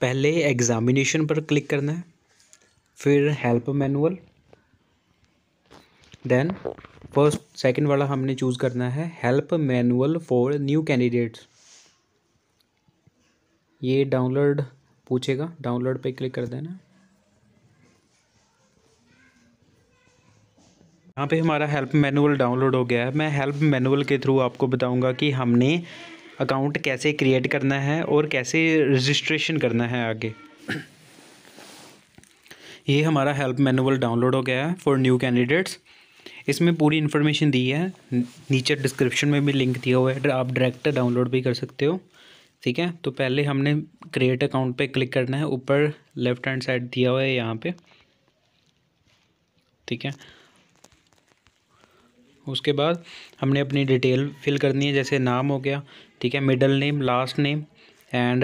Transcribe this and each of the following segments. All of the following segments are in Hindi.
पहले एग्ज़ामिनेशन पर क्लिक करना है फिर help manual then first second वाला हमने चूज़ करना है help manual for new candidates ये डाउनलोड पूछेगा डाउनलोड पे क्लिक कर देना यहाँ पे हमारा हेल्प मैनुअल डाउनलोड हो गया है मैं हेल्प मैनुअल के थ्रू आपको बताऊंगा कि हमने अकाउंट कैसे क्रिएट करना है और कैसे रजिस्ट्रेशन करना है आगे ये हमारा हेल्प मैनुअल डाउनलोड हो गया है फॉर न्यू कैंडिडेट्स इसमें पूरी इन्फॉर्मेशन दी है नीचे डिस्क्रिप्शन में भी लिंक दिया हुआ है आप डायरेक्ट डाउनलोड भी कर सकते हो ठीक है तो पहले हमने क्रिएट अकाउंट पे क्लिक करना है ऊपर लेफ्ट हैंड साइड दिया हुआ है यहाँ पे ठीक है उसके बाद हमने अपनी डिटेल फिल करनी है जैसे नाम हो गया ठीक है middle name last name and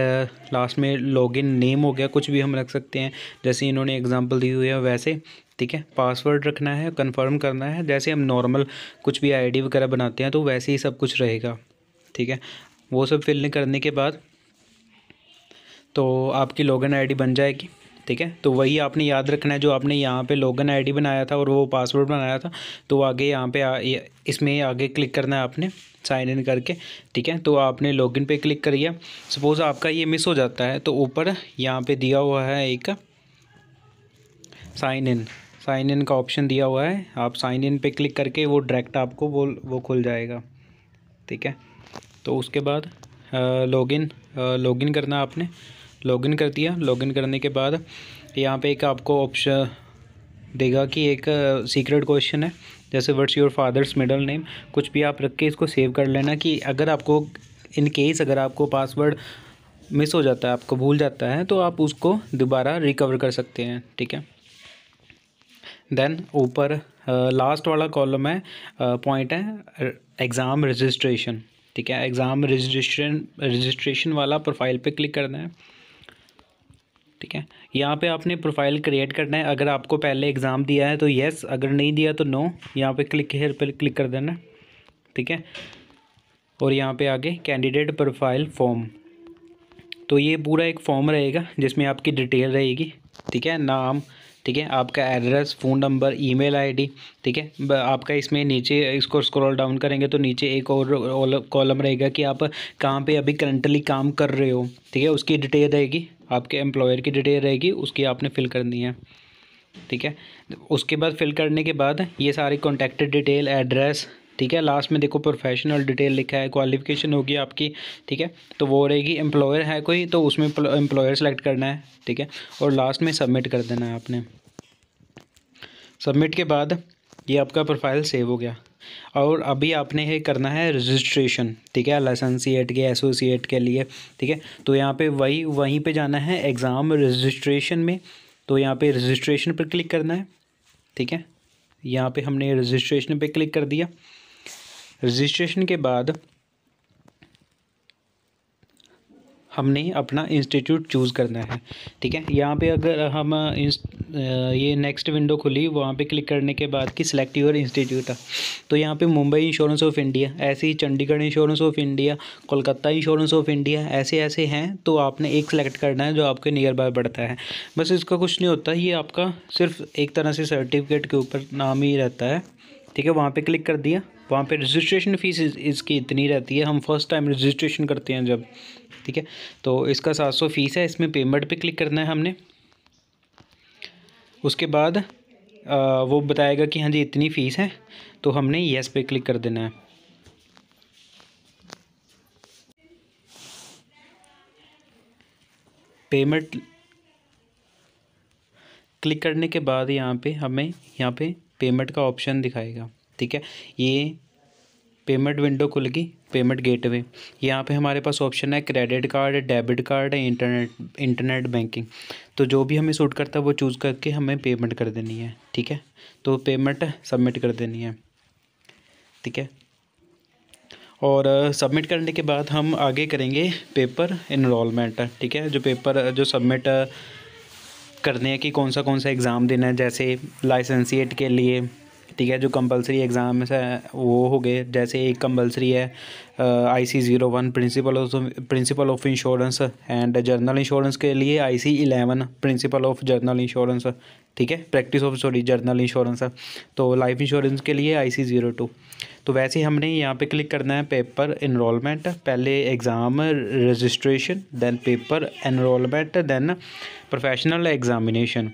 last में लॉगिन नेम हो गया कुछ भी हम रख सकते हैं जैसे इन्होंने एग्जांपल दी हुई है वैसे ठीक है पासवर्ड रखना है कंफर्म करना है जैसे हम नॉर्मल कुछ भी आईडी वगैरह बनाते हैं तो वैसे ही सब कुछ रहेगा ठीक है वो सब फिल करने के बाद तो आपकी लॉगिन आईडी बन जाएगी ठीक है तो वही आपने याद रखना है जो आपने यहाँ पे लॉगिन आईडी बनाया था और वो पासवर्ड बनाया था तो आगे यहाँ पे इसमें आगे क्लिक करना है आपने साइन इन करके ठीक है तो आपने लॉगिन पे क्लिक कर सपोज़ आपका ये मिस हो जाता है तो ऊपर यहाँ पे दिया हुआ है एक साइन इन साइन इन का ऑप्शन दिया हुआ है आप साइन इन पे क्लिक करके वो डायरेक्ट आपको वो वो खुल जाएगा ठीक है तो उसके बाद लॉगिन लॉगिन करना आपने लॉगिन कर दिया लॉगिन करने के बाद यहाँ पे एक आपको ऑप्शन देगा कि एक सीक्रेट क्वेश्चन है जैसे what's your father's middle name कुछ भी आप रख के इसको सेव कर लेना कि अगर आपको इन केस अगर आपको पासवर्ड मिस हो जाता है आपको भूल जाता है तो आप उसको दोबारा रिकवर कर सकते हैं ठीक है देन ऊपर लास्ट वाला कॉलम है पॉइंट है एग्ज़ाम रजिस्ट्रेशन ठीक है एग्ज़ाम रजिस्ट्रेशन रजिस्ट्रेशन वाला प्रोफाइल पे क्लिक करना है ठीक है यहाँ पे आपने प्रोफाइल क्रिएट करना है अगर आपको पहले एग्ज़ाम दिया है तो येस अगर नहीं दिया तो नो यहाँ पे क्लिक हेयर पर क्लिक कर देना ठीक है और यहाँ पे आगे कैंडिडेट प्रोफाइल फॉर्म तो ये पूरा एक फॉर्म रहेगा जिसमें आपकी डिटेल रहेगी ठीक है नाम ठीक है आपका address phone number email ID ठीक है आपका इसमें नीचे इसको स्क्रॉल डाउन करेंगे तो नीचे एक और कॉलम रहेगा कि आप कहाँ पे अभी करंटली काम कर रहे हो ठीक है उसकी डिटेल रहेगी आपके एम्प्लॉयर की डिटेल रहेगी उसकी आपने फिल करनी है ठीक है उसके बाद फिल करने के बाद ये सारी कॉन्टैक्ट डिटेल एड्रेस ठीक है लास्ट में देखो प्रोफेशनल डिटेल लिखा है क्वालिफिकेशन होगी आपकी ठीक है तो वो रहेगी एम्प्लॉयर है कोई तो उसमें एम्प्लॉयर सेलेक्ट करना है ठीक है और लास्ट में सबमिट कर देना है आपने सबमिट के बाद ये आपका प्रोफाइल सेव हो गया और अभी आपने है करना है रजिस्ट्रेशन ठीक है लाइसेंसीट के एसोसिएट के लिए ठीक है तो यहाँ पे वही वहीं पे जाना है एग्ज़ाम रजिस्ट्रेशन में तो यहाँ पे रजिस्ट्रेशन पर क्लिक करना है ठीक है यहाँ पे हमने रजिस्ट्रेशन पे क्लिक कर दिया रजिस्ट्रेशन के बाद हमने अपना इंस्टीट्यूट चूज़ करना है ठीक है यहाँ पे अगर हम ये नेक्स्ट विंडो खुली वहाँ पे क्लिक करने के बाद कि सिलेक्ट योर इंस्टीट्यूट है तो यहाँ पे मुंबई इंश्योरेंस ऑफ इंडिया ऐसे ही Chandigarh insurance of India Kolkata insurance of India ऐसे ऐसे हैं तो आपने एक सेलेक्ट करना है जो आपके नियर बाय बढ़ता है बस इसका कुछ नहीं होता ये आपका सिर्फ एक तरह से सर्टिफिकेट के ऊपर नाम ही रहता है ठीक है वहाँ पर क्लिक कर दिया वहाँ पे रजिस्ट्रेशन फ़ीस इस, इसकी इतनी रहती है हम फर्स्ट टाइम रजिस्ट्रेशन करते हैं जब ठीक है तो इसका सात सौ फीस है इसमें पेमेंट पे क्लिक करना है हमने उसके बाद आ, वो बताएगा कि हाँ जी इतनी फ़ीस है तो हमने येस पे क्लिक कर देना है पेमेंट क्लिक करने के बाद यहाँ पे हमें यहाँ पे पेमेंट का ऑप्शन दिखाएगा ठीक है ये पेमेंट विंडो खुल गई पेमेंट गेटवे यहाँ पे हमारे पास ऑप्शन है क्रेडिट कार्ड डेबिट कार्ड है इंटरनेट इंटरनेट बैंकिंग तो जो भी हमें सूट करता है वो चूज़ करके हमें पेमेंट कर देनी है ठीक है तो पेमेंट सबमिट कर देनी है ठीक है और सबमिट करने के बाद हम आगे करेंगे पेपर इनरोलमेंट ठीक है जो पेपर जो सबमिट करने हैं कि कौन सा कौन सा एग्ज़ाम देना है जैसे लाइसेंसीट के लिए ठीक है जो कंपलसरी एग्ज़ाम्स है वो हो गए जैसे एक कंपलसरी है I C zero one principle of principle of insurance and general insurance के लिए I C eleven principle of general insurance ठीक है practice of sorry general insurance तो लाइफ इंश्योरेंस के लिए आई सी ज़ीरो टू तो वैसे ही हमने यहाँ पे क्लिक करना है पेपर इनरोलमेंट पहले exam registration then paper enrolment then professional examination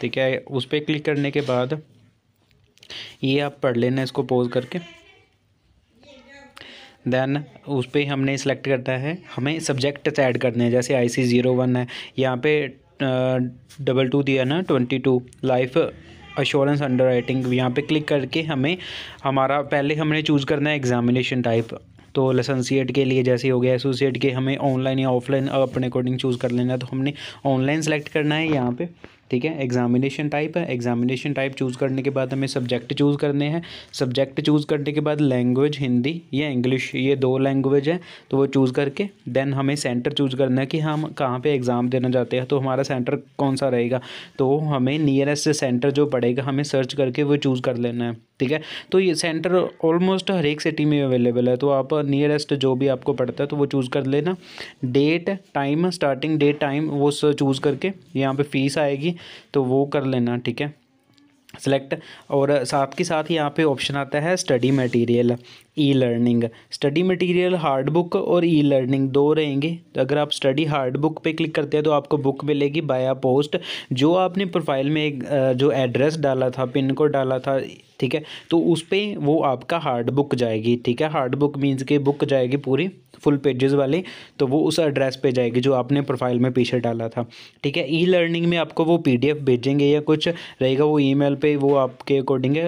ठीक है उस पर क्लिक करने के बाद ये आप पढ़ लेना इसको पोज करके देन उस पर हमने सेलेक्ट करना है हमें सब्जेक्ट ऐड करने हैं जैसे आई सी ज़ीरो वन है यहाँ पे डबल टू दिया ना twenty two life assurance underwriting यहाँ पर क्लिक करके हमें हमारा पहले हमने चूज़ करना है एग्जामिनेशन टाइप तो लसनसीट के लिए जैसे हो गया एसोसिएट के हमें ऑनलाइन या ऑफलाइन अपने अकॉर्डिंग चूज़ कर लेना है तो हमने ऑनलाइन सेलेक्ट करना है यहाँ पे ठीक है एग्जामिनेशन टाइप है एग्जामिनेशन टाइप चूज़ करने के बाद हमें सब्जेक्ट चूज़ करने हैं सब्जेक्ट चूज़ करने के बाद लैंग्वेज हिंदी या इंग्लिश ये दो लैंग्वेज है तो वो चूज़ करके देन हमें सेंटर चूज़ करना है कि हम कहाँ पर एग्ज़ाम देना चाहते हैं तो हमारा सेंटर कौन सा रहेगा तो हमें नियरेस्ट सेंटर जो पड़ेगा हमें सर्च करके वो चूज़ कर लेना है ठीक है तो ये सेंटर ऑलमोस्ट हर एक सिटी में अवेलेबल है तो आप नियरेस्ट जो भी आपको पड़ता है तो वो चूज़ कर लेना date time starting date time वो चूज़ करके यहाँ पर फीस आएगी तो वो कर लेना ठीक है सेलेक्ट और साथ के साथ यहाँ पे ऑप्शन आता है study material e learning study material hard book और ई लर्निंग दो रहेंगे तो अगर आप स्टडी हार्ड बुक पे क्लिक करते हैं तो आपको बुक मिलेगी बाया पोस्ट जो आपने प्रोफाइल में एक जो एड्रेस डाला था पिन कोड डाला था ठीक है तो उस पर वो आपका हार्ड बुक जाएगी ठीक है हार्ड बुक मीन्स के बुक जाएगी पूरी फुल पेजेस वाले तो वो उस एड्रेस पे जाएगी जो आपने प्रोफाइल में पीछे डाला था ठीक है ई लर्निंग में आपको वो पी भेजेंगे या कुछ रहेगा वो ई पे वो आपके अकॉर्डिंग है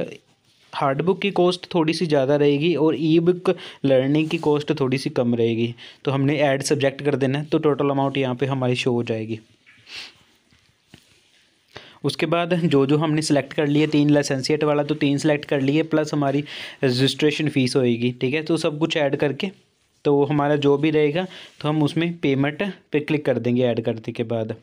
हार्ड बुक की कॉस्ट थोड़ी सी ज़्यादा रहेगी और ई बुक लर्निंग की कॉस्ट थोड़ी सी कम रहेगी तो हमने ऐड सब्जेक्ट कर देना है तो टोटल अमाउंट यहाँ पे हमारी शो हो जाएगी उसके बाद जो जो हमने सेलेक्ट कर लिए तीन लाइसेंसीट वाला तो तीन सेलेक्ट कर लिए प्लस हमारी रजिस्ट्रेशन फ़ीस होएगी ठीक है तो सब कुछ ऐड करके तो वो हमारा जो भी रहेगा तो हम उसमें पेमेंट पे क्लिक कर देंगे ऐड करने के बाद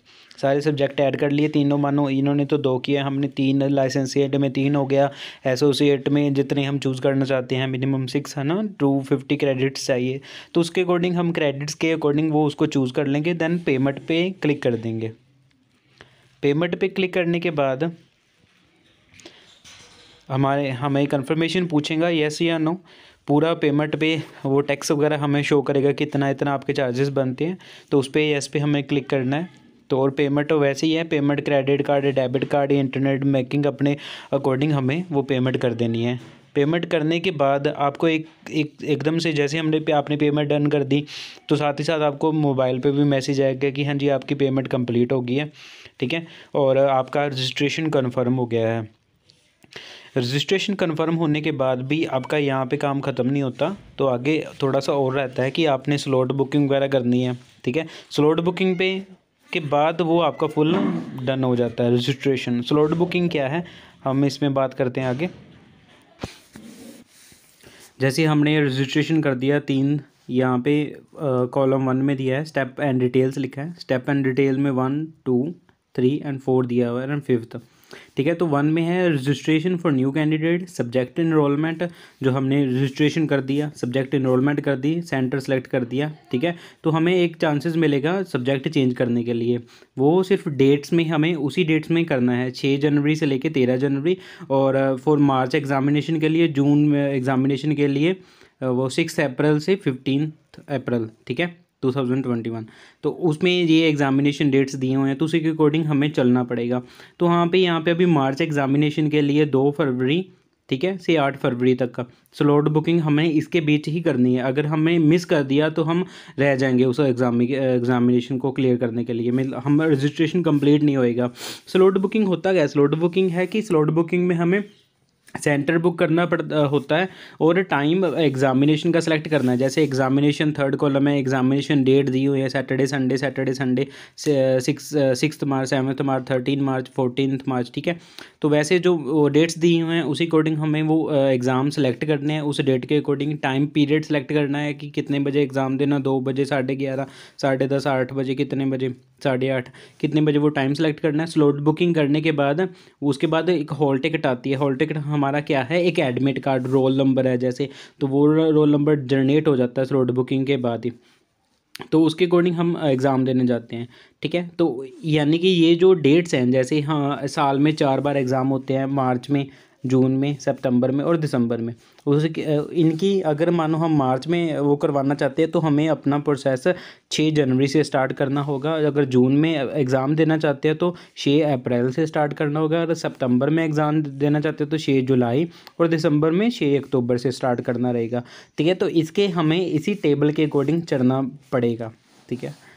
सारे सब्जेक्ट ऐड कर लिए तीनों मानो इन्होंने तो दो किया हमने तीन लाइसेंसिएट में तीन हो गया एसोसिएट में जितने हम चूज़ करना चाहते हैं मिनिमम सिक्स है ना टू फिफ्टी क्रेडिट्स चाहिए तो उसके अकॉर्डिंग हम क्रेडिट्स के अकॉर्डिंग वो उसको चूज़ कर लेंगे देन पेमेंट पे क्लिक कर देंगे पेमेंट पे क्लिक करने के बाद हमारे हमें कन्फर्मेशन पूछेगा येस या नो पूरा पेमेंट पे वो टैक्स वगैरह हमें शो करेगा कि इतना इतना आपके चार्जेस बनते हैं तो उस पर एस पे हमें क्लिक करना है तो और पेमेंट तो वैसे ही है payment credit card debit card internet banking अपने अकॉर्डिंग हमें वो पेमेंट कर देनी है पेमेंट करने के बाद आपको एक एक एकदम से जैसे हमने पे, आपने पेमेंट डन कर दी तो साथ ही साथ आपको मोबाइल पे भी मैसेज आएगा कि हाँ जी आपकी पेमेंट कंप्लीट हो गई है ठीक है और आपका रजिस्ट्रेशन कंफर्म हो गया है रजिस्ट्रेशन कंफर्म होने के बाद भी आपका यहाँ पे काम ख़त्म नहीं होता तो आगे थोड़ा सा और रहता है कि आपने स्लॉट बुकिंग वगैरह करनी है ठीक है स्लॉट बुकिंग पे के बाद वो आपका फुल डन हो जाता है रजिस्ट्रेशन स्लॉट बुकिंग क्या है हम इसमें बात करते हैं आगे जैसे हमने रजिस्ट्रेशन कर दिया तीन यहाँ पे कॉलम वन में दिया है स्टेप एंड डिटेल्स लिखा है स्टेप एंड डिटेल में one two three and four दिया हुआ है एंड फिफ्थ ठीक है तो वन में है registration for new candidate subject enrolment जो हमने रजिस्ट्रेशन कर दिया सब्जेक्ट इनरोलमेंट कर दी सेंटर सेलेक्ट कर दिया ठीक है तो हमें एक चांसेस मिलेगा सब्जेक्ट चेंज करने के लिए वो सिर्फ डेट्स में हमें उसी डेट्स में करना है छः जनवरी से लेकर तेरह जनवरी और फॉर मार्च एग्जामिनेशन के लिए जून एग्जामिनेशन के लिए uh, वो सिक्स अप्रैल से फिफ्टीन अप्रैल ठीक है 2021 तो उसमें ये एग्ज़ामिनेशन डेट्स दिए हुए हैं तो उसी के अकॉर्डिंग हमें चलना पड़ेगा तो हाँ पे यहाँ पे अभी मार्च एग्ज़ामिनेशन के लिए दो फरवरी ठीक है से आठ फरवरी तक का स्लॉट बुकिंग हमें इसके बीच ही करनी है अगर हमें मिस कर दिया तो हम रह जाएंगे उस एग्जाम एग्जामिनेशन को क्लियर करने के लिए मतलब हम रजिस्ट्रेशन कंप्लीट नहीं होएगा स्लॉट बुकिंग होता क्या स्लॉट बुकिंग है कि स्लॉट बुकिंग में हमें सेंटर बुक करना पड़ता होता है और टाइम एग्जामिनेशन का सिलेक्ट करना है जैसे एग्जामिनेशन थर्ड कॉलम में एग्जामिनेशन डेट दी हुई है Saturday Sunday Saturday Sunday six six March seventh March thirteen March fourteen March ठीक है तो वैसे जो डेट्स दी हुई हैं उसी अकॉर्डिंग हमें वो एग्ज़ाम सेलेक्ट करने हैं उस डेट के अकॉर्डिंग टाइम पीरियड सेलेक्ट करना है कि कितने बजे एग्ज़ाम देना दो बजे साढ़े ग्यारह साढ़े दस आठ बजे कितने बजे साढ़े आठ कितने बजे वो टाइम सेलेक्ट करना है स्लॉट बुकिंग करने के बाद उसके बाद एक हॉल टिकट आती है हॉल टिकट हम हमारा क्या है एक एडमिट कार्ड रोल नंबर है जैसे तो वो रोल नंबर जनरेट हो जाता है रोड बुकिंग के बाद ही तो उसके अकॉर्डिंग हम एग्ज़ाम देने जाते हैं ठीक है तो यानी कि ये जो डेट्स हैं जैसे हाँ साल में चार बार एग्ज़ाम होते हैं मार्च में जून में सितंबर में और दिसंबर में उसके इनकी अगर मानो हम मार्च में वो करवाना चाहते हैं तो हमें अपना प्रोसेस छः जनवरी से स्टार्ट करना होगा अगर जून में एग्ज़ाम देना चाहते हैं तो छः अप्रैल से स्टार्ट करना होगा अगर सितंबर में एग्ज़ाम देना चाहते हैं तो छः जुलाई और दिसंबर में छः अक्टूबर से स्टार्ट करना रहेगा ठीक है तो इसके हमें इसी टेबल के अकॉर्डिंग चढ़ना पड़ेगा ठीक है